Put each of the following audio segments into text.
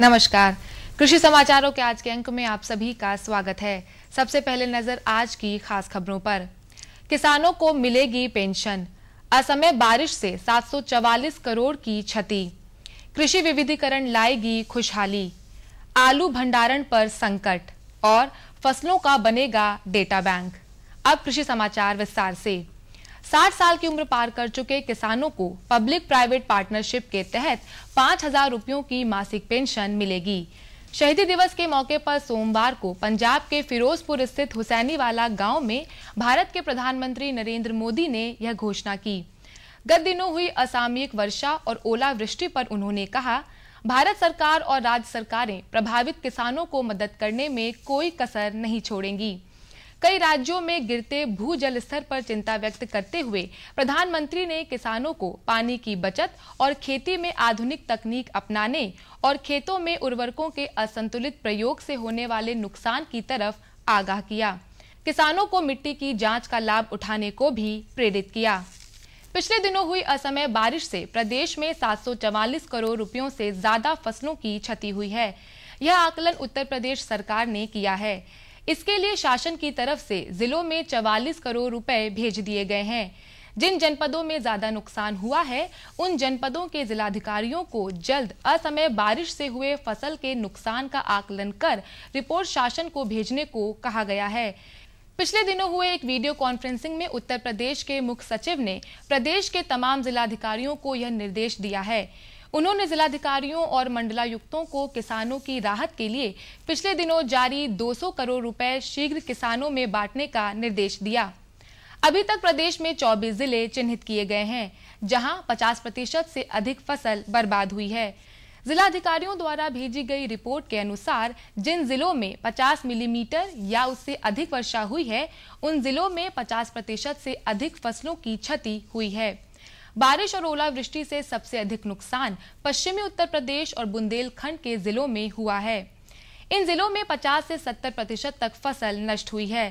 नमस्कार कृषि समाचारों के आज के अंक में आप सभी का स्वागत है सबसे पहले नजर आज की खास खबरों पर किसानों को मिलेगी पेंशन असमय बारिश से 744 करोड़ की क्षति कृषि विविधीकरण लाएगी खुशहाली आलू भंडारण पर संकट और फसलों का बनेगा डेटा बैंक अब कृषि समाचार विस्तार से साठ साल की उम्र पार कर चुके किसानों को पब्लिक प्राइवेट पार्टनरशिप के तहत पाँच हजार रुपयों की मासिक पेंशन मिलेगी शहीदी दिवस के मौके पर सोमवार को पंजाब के फिरोजपुर स्थित हुसैनीवाला गांव में भारत के प्रधानमंत्री नरेंद्र मोदी ने यह घोषणा की गत दिनों हुई असामयिक वर्षा और ओलावृष्टि पर उन्होंने कहा भारत सरकार और राज्य सरकारें प्रभावित किसानों को मदद करने में कोई कसर नहीं छोड़ेंगी कई राज्यों में गिरते भू जल स्तर पर चिंता व्यक्त करते हुए प्रधानमंत्री ने किसानों को पानी की बचत और खेती में आधुनिक तकनीक अपनाने और खेतों में उर्वरकों के असंतुलित प्रयोग से होने वाले नुकसान की तरफ आगाह किया किसानों को मिट्टी की जांच का लाभ उठाने को भी प्रेरित किया पिछले दिनों हुई असमय बारिश से प्रदेश में सात करोड़ रुपयों से ज्यादा फसलों की क्षति हुई है यह आकलन उत्तर प्रदेश सरकार ने किया है इसके लिए शासन की तरफ से जिलों में चवालीस करोड़ रुपए भेज दिए गए हैं जिन जनपदों में ज्यादा नुकसान हुआ है उन जनपदों के जिलाधिकारियों को जल्द असमय बारिश से हुए फसल के नुकसान का आकलन कर रिपोर्ट शासन को भेजने को कहा गया है पिछले दिनों हुए एक वीडियो कॉन्फ्रेंसिंग में उत्तर प्रदेश के मुख्य सचिव ने प्रदेश के तमाम जिलाधिकारियों को यह निर्देश दिया है उन्होंने जिलाधिकारियों और मंडलायुक्तों को किसानों की राहत के लिए पिछले दिनों जारी 200 करोड़ रुपए शीघ्र किसानों में बांटने का निर्देश दिया अभी तक प्रदेश में 24 जिले चिन्हित किए गए हैं जहां 50 प्रतिशत से अधिक फसल बर्बाद हुई है जिलाधिकारियों द्वारा भेजी गई रिपोर्ट के अनुसार जिन जिलों में 50 मिलीमीटर या उससे अधिक वर्षा हुई है उन जिलों में 50 प्रतिशत से अधिक फसलों की क्षति हुई है बारिश और ओलावृष्टि से सबसे अधिक नुकसान पश्चिमी उत्तर प्रदेश और बुंदेलखंड के जिलों में हुआ है इन जिलों में 50 से 70 प्रतिशत तक फसल नष्ट हुई है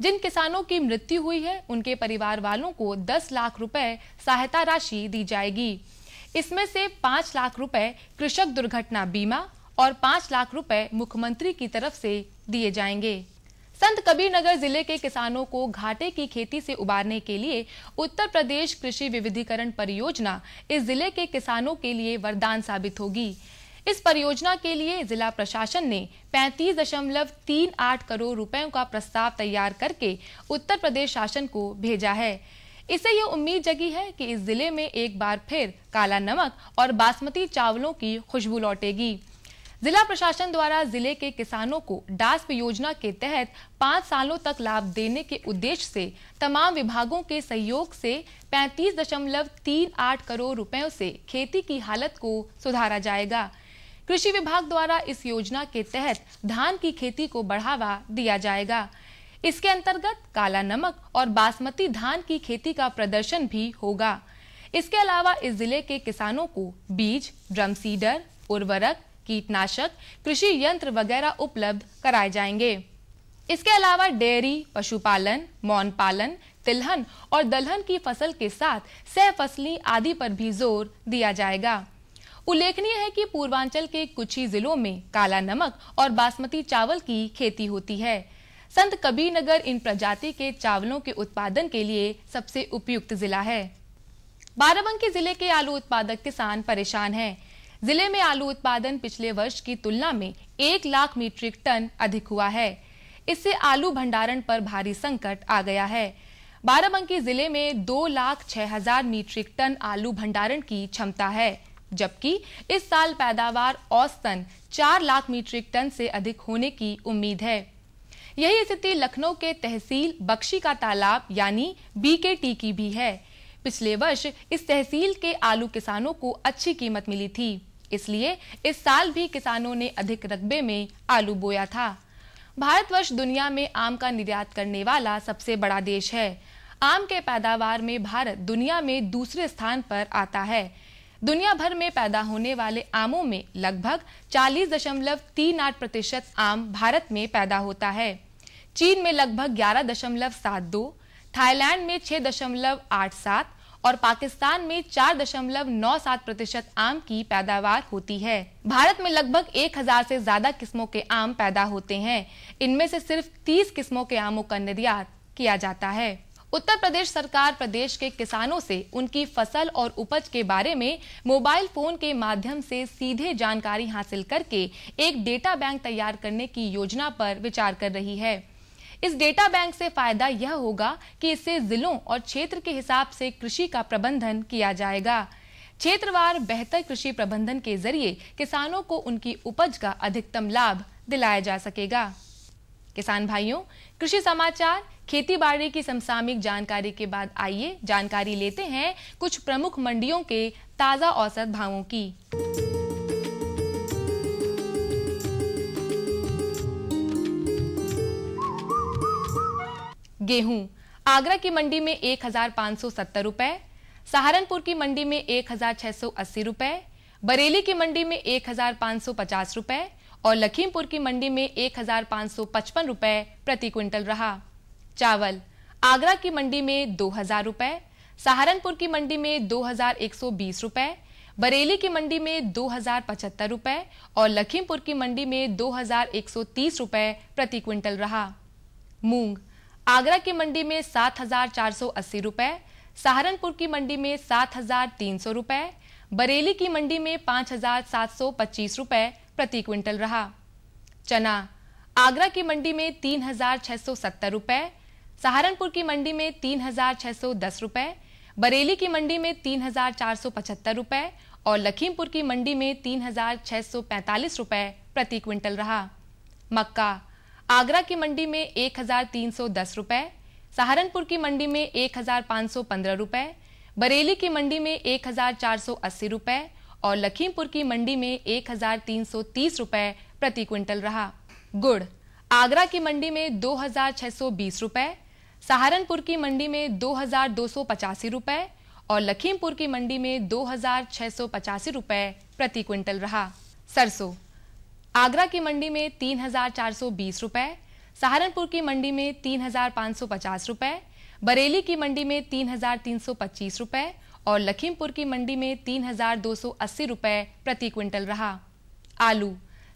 जिन किसानों की मृत्यु हुई है उनके परिवार वालों को 10 लाख रुपए सहायता राशि दी जाएगी इसमें से 5 लाख रुपए कृषक दुर्घटना बीमा और 5 लाख रुपए मुख्यमंत्री की तरफ से दिए जाएंगे संत कबीर नगर जिले के किसानों को घाटे की खेती से उबारने के लिए उत्तर प्रदेश कृषि विविधीकरण परियोजना इस जिले के किसानों के लिए वरदान साबित होगी इस परियोजना के लिए जिला प्रशासन ने 35.38 करोड़ रुपयों का प्रस्ताव तैयार करके उत्तर प्रदेश शासन को भेजा है इसे ये उम्मीद जगी है कि इस जिले में एक बार फिर काला नमक और बासमती चावलों की खुशबू लौटेगी जिला प्रशासन द्वारा जिले के किसानों को डास्प योजना के तहत पाँच सालों तक लाभ देने के उद्देश्य से तमाम विभागों के सहयोग से 35.38 करोड़ रुपयों से खेती की हालत को सुधारा जाएगा कृषि विभाग द्वारा इस योजना के तहत धान की खेती को बढ़ावा दिया जाएगा इसके अंतर्गत काला नमक और बासमती धान की खेती का प्रदर्शन भी होगा इसके अलावा इस जिले के किसानों को बीज ड्रम सीडर उर्वरक कीटनाशक कृषि यंत्र वगैरह उपलब्ध कराए जाएंगे इसके अलावा डेयरी पशुपालन मौन पालन तिलहन और दलहन की फसल के साथ सह फसली आदि पर भी जोर दिया जाएगा उल्लेखनीय है कि पूर्वांचल के कुछ ही जिलों में काला नमक और बासमती चावल की खेती होती है संत कबीर नगर इन प्रजाति के चावलों के उत्पादन के लिए सबसे उपयुक्त जिला है बाराबंकी जिले के आलू उत्पादक किसान परेशान हैं। जिले में आलू उत्पादन पिछले वर्ष की तुलना में एक लाख मीट्रिक टन अधिक हुआ है इससे आलू भंडारण पर भारी संकट आ गया है बाराबंकी जिले में दो लाख छह हजार मीट्रिक टन आलू भंडारण की क्षमता है जबकि इस साल पैदावार औसतन चार लाख मीट्रिक टन से अधिक होने की उम्मीद है यही स्थिति लखनऊ के तहसील बख्शी का तालाब यानी बीकेटी की भी है पिछले वर्ष इस तहसील के आलू किसानों को अच्छी कीमत मिली थी इसलिए इस साल भी किसानों ने अधिक रकबे में आलू बोया था भारतवर्ष दुनिया में आम का निर्यात करने वाला सबसे बड़ा देश है आम के पैदावार में भारत दुनिया में दूसरे स्थान पर आता है दुनिया भर में पैदा होने वाले आमों में लगभग चालीस दशमलव तीन आठ प्रतिशत आम भारत में पैदा होता है चीन में लगभग ग्यारह दशमलव सात दो थाईलैंड में छह दशमलव आठ सात और पाकिस्तान में 4.97 प्रतिशत आम की पैदावार होती है भारत में लगभग 1000 से ज्यादा किस्मों के आम पैदा होते हैं इनमें से सिर्फ 30 किस्मों के आमों का निर्यात किया जाता है उत्तर प्रदेश सरकार प्रदेश के किसानों से उनकी फसल और उपज के बारे में मोबाइल फोन के माध्यम से सीधे जानकारी हासिल करके एक डेटा बैंक तैयार करने की योजना पर विचार कर रही है इस डेटा बैंक से फायदा यह होगा कि इससे जिलों और क्षेत्र के हिसाब से कृषि का प्रबंधन किया जाएगा क्षेत्रवार बेहतर कृषि प्रबंधन के जरिए किसानों को उनकी उपज का अधिकतम लाभ दिलाया जा सकेगा किसान भाइयों कृषि समाचार खेती बाड़ी की समसामयिक जानकारी के बाद आइए जानकारी लेते हैं कुछ प्रमुख मंडियों के ताजा औसत भावों की गेहूं आगरा की मंडी में एक हजार पाँच सौ सत्तर रुपए सहारनपुर की मंडी में एक हजार छह सौ अस्सी रुपए बरेली की मंडी में एक हजार पाँच सौ पचास रुपए और लखीमपुर की मंडी में एक हजार पाँच सौ पचपन रुपए प्रति क्विंटल रहा चावल आगरा की मंडी में दो हजार रुपए सहारनपुर की मंडी में दो हजार एक सौ बीस रुपए बरेली की मंडी में दो हजार पचहत्तर रुपए और लखीमपुर की मंडी में दो हजार एक सौ तीस रुपए प्रति क्विंटल रहा मूंग आगरा की मंडी में सात हजार चार सौ अस्सी रुपए सहारनपुर की मंडी में सात हजार तीन सौ रुपए बरेली की मंडी में पांच हजार सात सौ पच्चीस रुपए प्रति क्विंटल रहा चना आगरा की मंडी में तीन हजार छह सौ सत्तर रुपए सहारनपुर की मंडी में तीन हजार छह सौ दस रुपए बरेली की मंडी में तीन हजार चार सौ पचहत्तर रुपए और लखीमपुर की मंडी में तीन हजार छह सौ पैंतालीस रुपए प्रति क्विंटल रहा मक्का आगरा की मंडी में एक हजार तीन सौ दस सहारनपुर की मंडी में एक हजार सौ पंद्रह बरेली की मंडी में एक हजार चार सौ अस्सी रुपए और लखीमपुर की मंडी में एक हजार तीन सौ तीस प्रति क्विंटल रहा गुड़ आगरा की मंडी में दो हजार छह सौ बीस सहारनपुर की मंडी में दो हजार दो सौ पचासी और लखीमपुर की मंडी में दो हजार छह सौ पचासी प्रति क्विंटल रहा सरसों आगरा की मंडी में तीन हजार चार सौ बीस रुपए सहारनपुर की मंडी में तीन हजार पाँच सौ पचास रुपए बरेली की मंडी में तीन हजार तीन सौ पच्चीस रुपए और लखीमपुर की मंडी में तीन हजार दो सौ अस्सी रुपए प्रति क्विंटल रहा आलू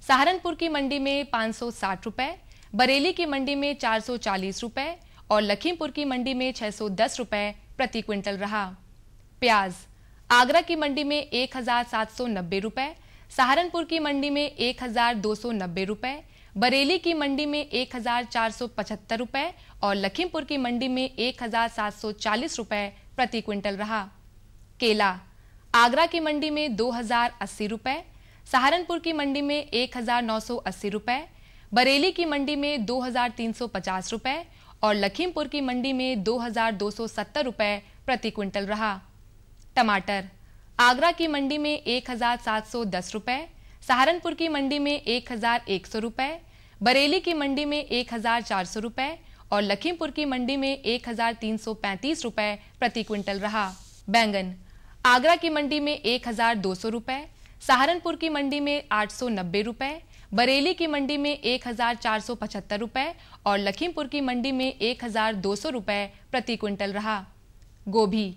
सहारनपुर की मंडी में पाँच सौ साठ रुपए बरेली की मंडी में चार सौ चालीस रुपए और लखीमपुर की मंडी में छह सौ दस रुपए प्रति क्विंटल रहा प्याज आगरा की मंडी में एक हजार सात सौ नब्बे रुपए सहारनपुर की मंडी में एक हजार दो सौ नब्बे बरेली की मंडी में एक हजार चार सौ पचहत्तर और लखीमपुर की मंडी में एक हजार सात सौ चालीस प्रति क्विंटल रहा केला आगरा की मंडी में दो हजार अस्सी सहारनपुर की मंडी में एक हजार नौ सौ अस्सी बरेली की मंडी में दो हजार तीन सौ पचास और लखीमपुर की मंडी में दो हजार दो सौ सत्तर प्रति क्विंटल रहा टमाटर आगरा की मंडी में एक हजार सात सौ दस सहारनपुर की मंडी में एक हजार एक सौ बरेली की मंडी में एक हजार चार सौ और लखीमपुर की मंडी में एक हजार तीन सौ पैंतीस प्रति क्विंटल रहा बैंगन आगरा की मंडी में एक हजार दो सौ सहारनपुर की मंडी में आठ सौ नब्बे बरेली की मंडी में एक हजार चार सौ पचहत्तर और लखीमपुर की मंडी में एक हजार दो सौ प्रति क्विंटल रहा गोभी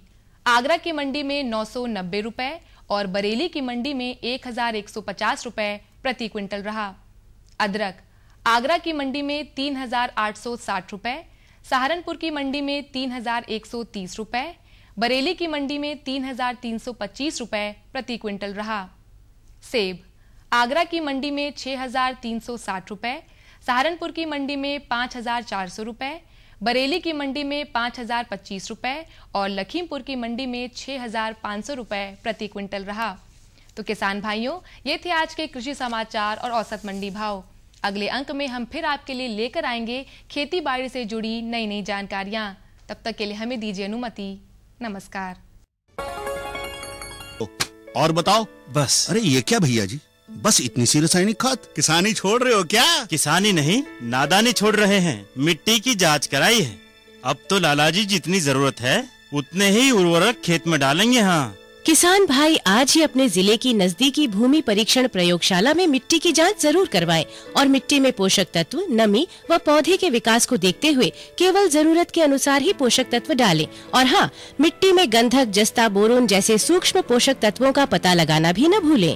आगरा की मंडी में नौ सौ नब्बे और बरेली की मंडी में एक हजार एक सौ पचास प्रति क्विंटल रहा अदरक आगरा की मंडी में तीन हजार आठ सौ साठ सहारनपुर की मंडी में तीन हजार एक सौ तीस बरेली की मंडी में तीन हजार तीन सौ पच्चीस प्रति क्विंटल रहा सेब आगरा की मंडी में छह हजार तीन सौ साठ सहारनपुर की मंडी में पांच हजार चार सौ बरेली की मंडी में पाँच हजार पच्चीस रुपये और लखीमपुर की मंडी में छः हजार पाँच सौ रुपये प्रति क्विंटल रहा तो किसान भाइयों ये थे आज के कृषि समाचार और औसत मंडी भाव अगले अंक में हम फिर आपके लिए लेकर आएंगे खेती बाड़ी से जुड़ी नई नई जानकारियाँ तब तक के लिए हमें दीजिए अनुमति नमस्कार तो और बताओ बस अरे ये क्या भैया जी बस इतनी सी रासायनिक खाद किसानी छोड़ रहे हो क्या किसानी नहीं नादानी छोड़ रहे हैं मिट्टी की जांच कराई है अब तो लाला जी जितनी जरूरत है उतने ही उर्वरक खेत में डालेंगे हाँ किसान भाई आज ही अपने जिले की नजदीकी भूमि परीक्षण प्रयोगशाला में मिट्टी की जांच जरूर करवाएं और मिट्टी में पोषक तत्व नमी व पौधे के विकास को देखते हुए केवल जरूरत के अनुसार ही पोषक तत्व डालें और हाँ मिट्टी में गंधक जस्ता बोरोन जैसे सूक्ष्म पोषक तत्वों का पता लगाना भी न भूलें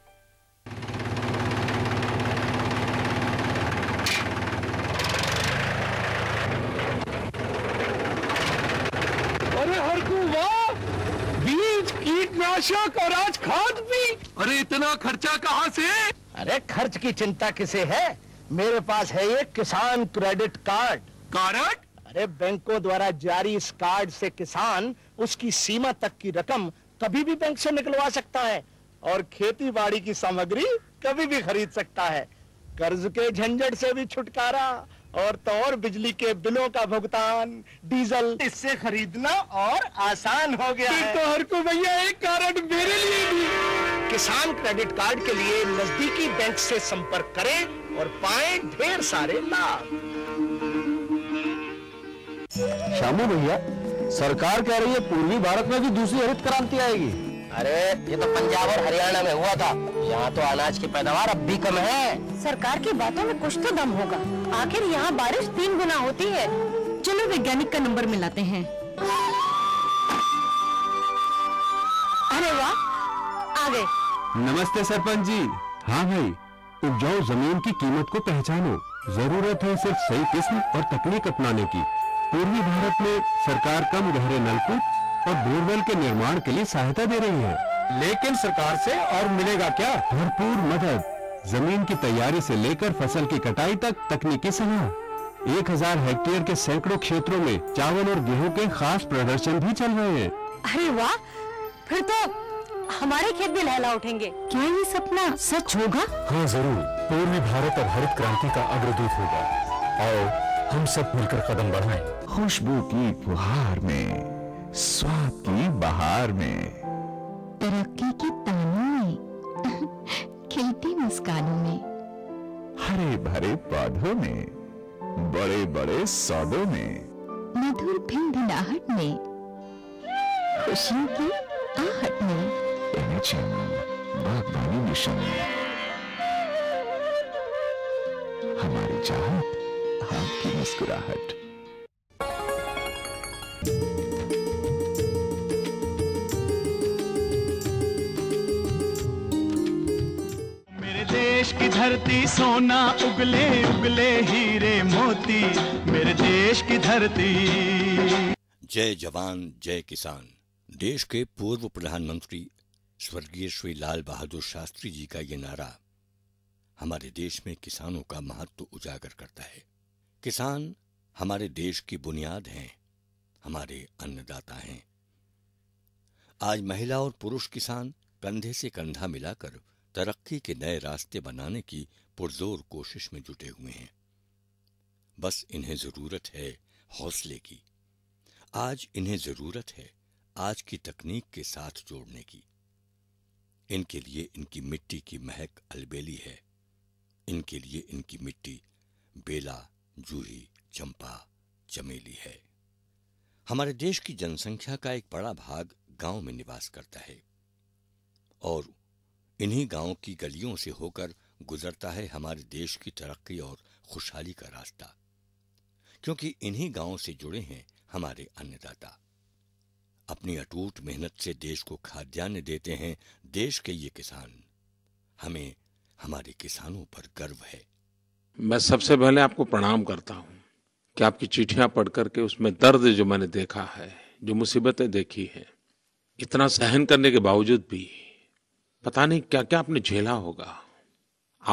अरे इतना खर्चा कहाँ से अरे खर्च की चिंता किसे है मेरे पास है ये किसान क्रेडिट कार्ड कार्ड अरे बैंकों द्वारा जारी इस कार्ड से किसान उसकी सीमा तक की रकम कभी भी बैंक से निकलवा सकता है और खेती बाड़ी की सामग्री कभी भी खरीद सकता है कर्ज के झंझट से भी छुटकारा और तो और बिजली के बिलों का भुगतान डीजल इससे खरीदना और आसान हो गया है। तो हर को भैया एक कारण मेरे लिए भी किसान क्रेडिट कार्ड के लिए नजदीकी बैंक से संपर्क करें और पाएं ढेर सारे लाभ श्यामू भैया सरकार कह रही है पूर्वी भारत में भी दूसरी हरित क्रांति आएगी अरे ये तो पंजाब और हरियाणा में हुआ था यहाँ तो अनाज की पैदावार अब भी कम है सरकार की बातों में कुछ तो दम होगा आखिर यहाँ बारिश तीन गुना होती है चलो वैज्ञानिक का नंबर मिलाते हैं अरे वाह आ गए नमस्ते सरपंच जी हाँ भाई उपजाऊ जमीन की कीमत को पहचानो जरूरत है सिर्फ सही किस्म और तकनीक अपनाने की पूर्वी भारत में सरकार कम गहरे नलकूप और बोरवेल के निर्माण के लिए सहायता दे रही है लेकिन सरकार से और मिलेगा क्या भरपूर मदद जमीन की तैयारी से लेकर फसल की कटाई तक तकनीकी सलाह एक हजार हेक्टेयर के सैकड़ों क्षेत्रों में चावल और गेहूं के खास प्रदर्शन भी चल रहे हैं अरे वाह फिर तो हमारे खेत भी लहला उठेंगे क्या ये सपना सच होगा हाँ जरूर पूर्वी भारत और हरित क्रांति का अग्रदूत होगा और हम सब मिलकर कदम बढ़ाएं। खुशबू की फुहार में स्वाद की बहार में तरक्की की तानों में खिलती मुस्कानों में हरे भरे पौधों में बड़े बड़े सौदों में मधुर भिन्न भिनाहट में खुशियों की आहट में चैनल बागबानी मिशन हमारी चाहत आपकी मुस्कुराहट मेरे देश की धरती सोना उगले उगले हीरे मोती मेरे देश की धरती जय जवान जय किसान देश के पूर्व प्रधानमंत्री स्वर्गीय श्री लाल बहादुर शास्त्री जी का ये नारा हमारे देश में किसानों का महत्व उजागर करता है किसान हमारे देश की बुनियाद हैं हमारे अन्नदाता हैं आज महिला और पुरुष किसान कंधे से कंधा मिलाकर तरक्की के नए रास्ते बनाने की पुरजोर कोशिश में जुटे हुए हैं बस इन्हें जरूरत है हौसले की आज इन्हें जरूरत है आज की तकनीक के साथ जोड़ने की इनके लिए इनकी मिट्टी की महक अलबेली है इनके लिए इनकी मिट्टी बेला जूही चंपा चमेली है हमारे देश की जनसंख्या का एक बड़ा भाग गांव में निवास करता है और इन्हीं गांवों की गलियों से होकर गुजरता है हमारे देश की तरक्की और खुशहाली का रास्ता क्योंकि इन्हीं गांवों से जुड़े हैं हमारे अन्नदाता अपनी अटूट मेहनत से देश को खाद्यान्न देते हैं देश के ये किसान हमें हमारे किसानों पर गर्व है मैं सबसे पहले आपको प्रणाम करता हूँ कि आपकी चिट्ठियां पढ़ करके उसमें दर्द जो मैंने देखा है जो मुसीबतें देखी हैं इतना सहन करने के बावजूद भी पता नहीं क्या क्या आपने झेला होगा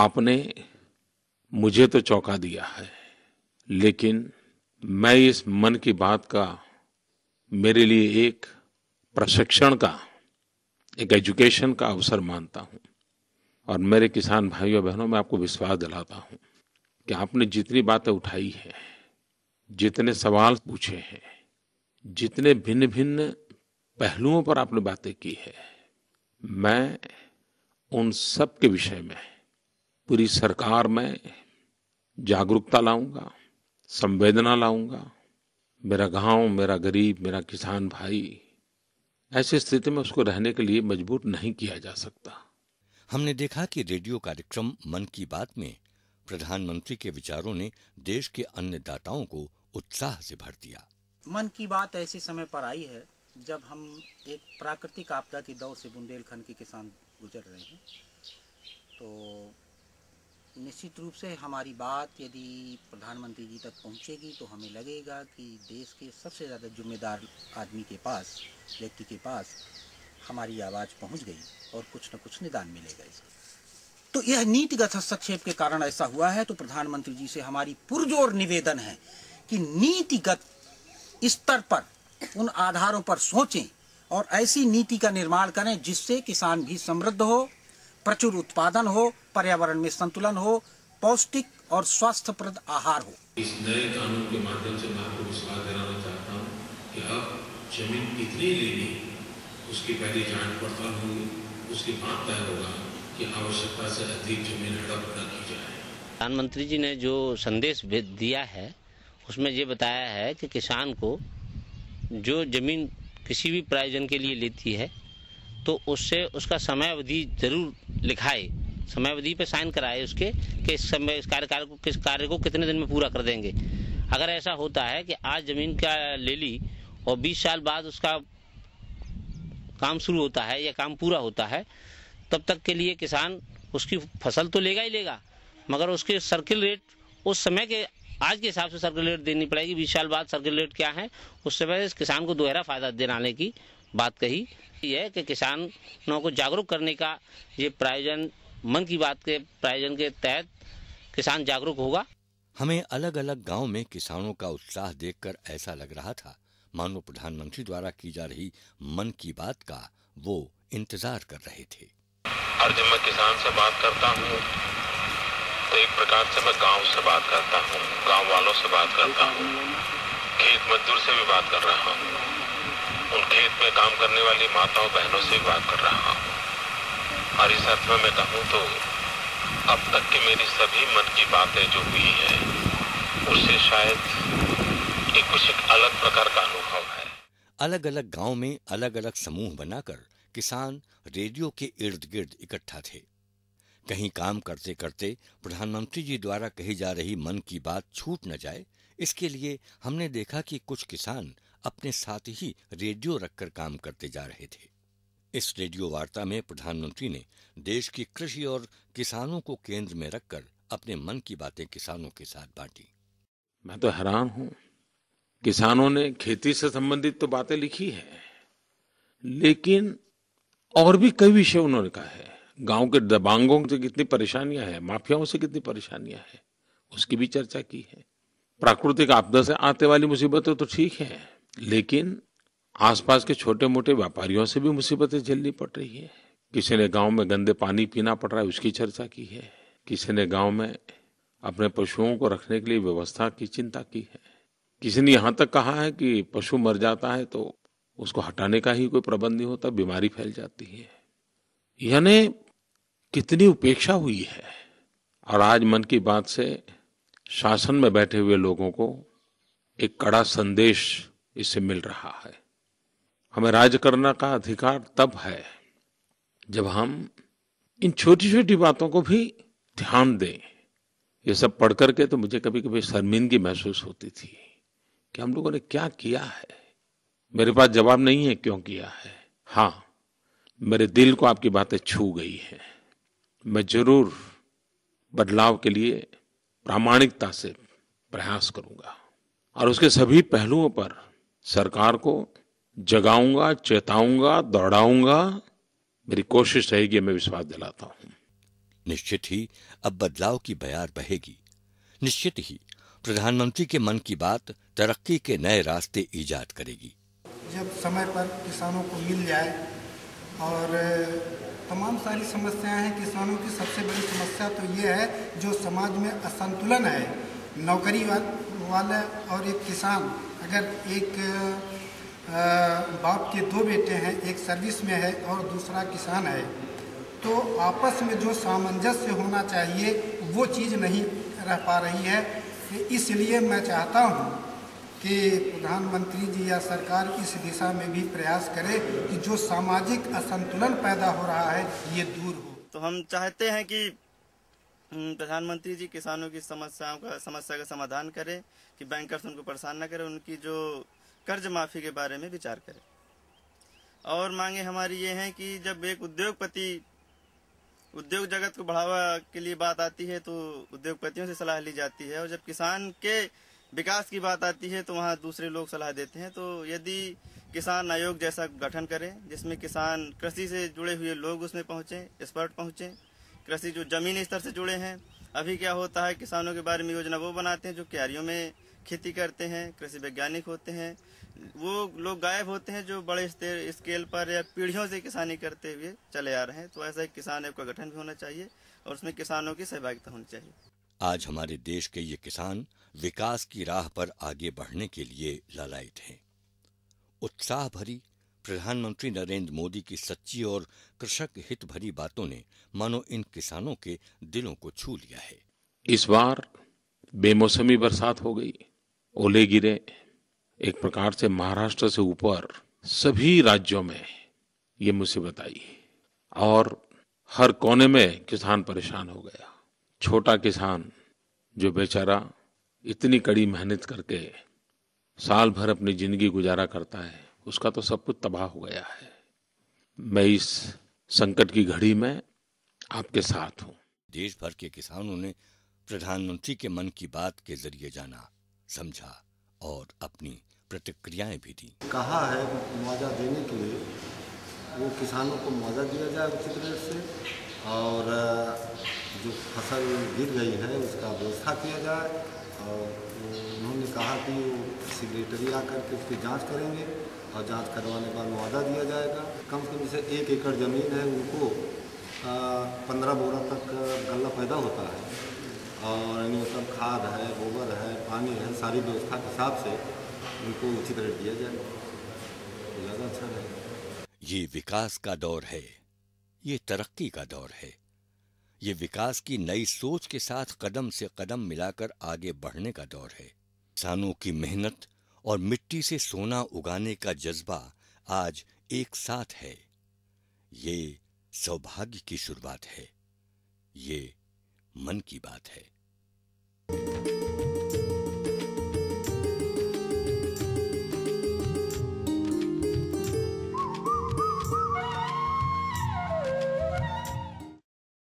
आपने मुझे तो चौंका दिया है लेकिन मैं इस मन की बात का मेरे लिए एक प्रशिक्षण का एक एजुकेशन का अवसर मानता हूँ और मेरे किसान भाइयों बहनों में आपको विश्वास दिलाता हूँ कि आपने जितनी बातें उठाई है जितने सवाल पूछे हैं जितने भिन्न भिन्न पहलुओं पर आपने बातें की है मैं उन सब के विषय में पूरी सरकार में जागरूकता लाऊंगा संवेदना लाऊंगा मेरा गांव मेरा गरीब मेरा किसान भाई ऐसी स्थिति में उसको रहने के लिए मजबूर नहीं किया जा सकता हमने देखा कि रेडियो कार्यक्रम मन की बात में प्रधानमंत्री के विचारों ने देश के अन्य दाताओं को उत्साह से भर दिया मन की बात ऐसे समय पर आई है जब हम एक प्राकृतिक आपदा की दौर से बुंदेलखंड के किसान गुजर रहे हैं तो निश्चित रूप से हमारी बात यदि प्रधानमंत्री जी तक पहुंचेगी तो हमें लगेगा कि देश के सबसे ज़्यादा जिम्मेदार आदमी के पास व्यक्ति के पास हमारी आवाज़ पहुंच गई और कुछ न कुछ निदान मिलेगा इसका तो यह नीतिगत हस्तक्षेप के कारण ऐसा हुआ है तो प्रधानमंत्री जी से हमारी पुरजोर निवेदन है कि नीतिगत स्तर पर उन आधारों पर सोचें और ऐसी नीति का निर्माण करें जिससे किसान भी समृद्ध हो प्रचुर उत्पादन हो पर्यावरण में संतुलन हो पौष्टिक और स्वास्थ्यप्रद आहार हो इस नए कानून के माध्यम से मैं आपको विश्वास दिलाना चाहता हूँ कि अब जमीन कितनी लेनी उसकी पहली जांच पड़ताल होगी उसके बाद तय होगा कि आवश्यकता से अधिक जमीन हड़प न की जाए प्रधानमंत्री जी ने जो संदेश दिया है उसमें ये बताया है कि किसान को जो जमीन किसी भी प्रायोजन के लिए लेती है तो उससे उसका समय अवधि जरूर लिखाए समय अवधि पे साइन कराए उसके कि इस समय इस कार्यकाल को किस कार्य को कितने दिन में पूरा कर देंगे अगर ऐसा होता है कि आज जमीन का ले ली और 20 साल बाद उसका काम शुरू होता है या काम पूरा होता है तब तक के लिए किसान उसकी फसल तो लेगा ही लेगा मगर उसके सर्किल रेट उस समय के आज के हिसाब से सर्कुलेट देनी पड़ेगी बीस साल बाद सर्कुलेट रेट क्या है उस समय किसान को दोहरा फायदा दिलाने की बात कही यह है कि किसानों को जागरूक करने का ये प्रायोजन मन की बात के प्रायोजन के तहत किसान जागरूक होगा हमें अलग अलग गांव में किसानों का उत्साह देखकर ऐसा लग रहा था मानो प्रधानमंत्री द्वारा की जा रही मन की बात का वो इंतजार कर रहे थे और जब मैं किसान से बात करता हूँ तो एक प्रकार से मैं गांव से बात करता हूँ गांव वालों से बात करता हूँ खेत मजदूर से भी बात कर रहा हूँ उन खेत में काम करने वाली माताओं बहनों से बात कर रहा हूँ और इस अर्थ में मैं कहूँ तो अब तक की मेरी सभी मन की बातें जो हुई है उससे शायद एक कुछ एक अलग प्रकार का अनुभव है अलग अलग गांव में अलग अलग समूह बनाकर किसान रेडियो के इर्द गिर्द इकट्ठा थे कहीं काम करते करते प्रधानमंत्री जी द्वारा कही जा रही मन की बात छूट न जाए इसके लिए हमने देखा कि कुछ किसान अपने साथ ही रेडियो रखकर काम करते जा रहे थे इस रेडियो वार्ता में प्रधानमंत्री ने देश की कृषि और किसानों को केंद्र में रखकर अपने मन की बातें किसानों के साथ बांटी मैं तो हैरान हूं किसानों ने खेती से संबंधित तो बातें लिखी है लेकिन और भी कई विषय उन्होंने कहा है गांव के दबांगों से कितनी परेशानियां हैं माफियाओं से कितनी परेशानियां हैं उसकी भी चर्चा की है प्राकृतिक आपदा से आते वाली मुसीबतें तो ठीक है लेकिन आसपास के छोटे मोटे व्यापारियों से भी मुसीबतें झेलनी पड़ रही है किसी ने गांव में गंदे पानी पीना पड़ रहा है उसकी चर्चा की है किसी ने गांव में अपने पशुओं को रखने के लिए व्यवस्था की चिंता की है किसी ने यहां तक कहा है कि पशु मर जाता है तो उसको हटाने का ही कोई प्रबंध नहीं होता बीमारी फैल जाती है यानी कितनी उपेक्षा हुई है और आज मन की बात से शासन में बैठे हुए लोगों को एक कड़ा संदेश इससे मिल रहा है हमें राज करना का अधिकार तब है जब हम इन छोटी छोटी बातों को भी ध्यान दें ये सब पढ़ करके तो मुझे कभी कभी शर्मिंदगी महसूस होती थी कि हम लोगों ने क्या किया है मेरे पास जवाब नहीं है क्यों किया है हाँ मेरे दिल को आपकी बातें छू गई हैं मैं जरूर बदलाव के लिए प्रामाणिकता से प्रयास करूंगा और उसके सभी पहलुओं पर सरकार को जगाऊंगा चेताऊंगा दौड़ाऊंगा मेरी कोशिश रहेगी मैं विश्वास दिलाता हूं निश्चित ही अब बदलाव की बयार बहेगी निश्चित ही प्रधानमंत्री के मन की बात तरक्की के नए रास्ते ईजाद करेगी जब समय पर किसानों को मिल जाए और तमाम सारी समस्याएं हैं किसानों की सबसे बड़ी समस्या तो ये है जो समाज में असंतुलन है नौकरी वाले और एक किसान अगर एक बाप के दो बेटे हैं एक सर्विस में है और दूसरा किसान है तो आपस में जो सामंजस्य होना चाहिए वो चीज़ नहीं रह पा रही है तो इसलिए मैं चाहता हूँ कि प्रधानमंत्री जी या सरकार इस दिशा में भी प्रयास करे कि जो सामाजिक असंतुलन पैदा हो रहा है ये दूर हो तो हम चाहते हैं कि हम्म, प्रधानमंत्री जी किसानों की समस्याओं का समस्या का समाधान करें कि बैंकर्स उनको परेशान न करें उनकी जो कर्ज माफ़ी के बारे में विचार करें और मांगे हमारी ये हैं कि जब एक उद्योगपति उद्योग जगत को बढ़ावा के लिए बात आती है तो उद्योगपतियों से सलाह ली जाती है और जब किसान के विकास की बात आती है तो वहाँ दूसरे लोग सलाह देते हैं तो यदि किसान आयोग जैसा गठन करें जिसमें किसान कृषि से जुड़े हुए लोग उसमें पहुँचें एक्सपर्ट पहुँचें कृषि जो जमीनी स्तर से जुड़े हैं अभी क्या होता है किसानों के बारे में योजना वो बनाते हैं जो क्यारियों में खेती करते हैं कृषि वैज्ञानिक होते हैं वो लोग गायब होते हैं जो बड़े स्केल पर या पीढ़ियों से किसानी करते हुए चले आ रहे हैं तो ऐसा एक किसान ऐप का गठन भी होना चाहिए और उसमें किसानों की सहभागिता होनी चाहिए आज हमारे देश के ये किसान विकास की राह पर आगे बढ़ने के लिए ललायत हैं उत्साह भरी प्रधानमंत्री नरेंद्र मोदी की सच्ची और कृषक हित भरी बातों ने मानो इन किसानों के दिलों को छू लिया है इस बार बेमौसमी बरसात हो गई ओले गिरे एक प्रकार से महाराष्ट्र से ऊपर सभी राज्यों में ये मुसीबत आई और हर कोने में किसान परेशान हो गया छोटा किसान जो बेचारा इतनी कड़ी मेहनत करके साल भर अपनी जिंदगी गुजारा करता है उसका तो सब कुछ तबाह हो गया है मैं इस संकट की घड़ी में आपके साथ हूँ देश भर के किसानों ने प्रधानमंत्री के मन की बात के जरिए जाना समझा और अपनी प्रतिक्रियाएं भी दी कहा है मुआवजा देने के लिए वो किसानों को मुआवजा दिया जाए उचित तरह से और जो फसल गिर गई है उसका व्यवस्था किया जाए और उन्होंने कहा कि वो सिग्रेटरी आकर के उसकी जांच करेंगे और जांच करवाने का मुआवजा दिया जाएगा कम से कम जैसे एक एकड़ ज़मीन है उनको पंद्रह बोरा तक गल्ला पैदा होता है और इनमें सब खाद है गोबर है पानी है सारी व्यवस्था के हिसाब से उनको उचित रेट दिया जाए ज़्यादा अच्छा रहेगा ये विकास का दौर है ये तरक्की का दौर है ये विकास की नई सोच के साथ कदम से कदम मिलाकर आगे बढ़ने का दौर है किसानों की मेहनत और मिट्टी से सोना उगाने का जज्बा आज एक साथ है ये सौभाग्य की शुरुआत है ये मन की बात है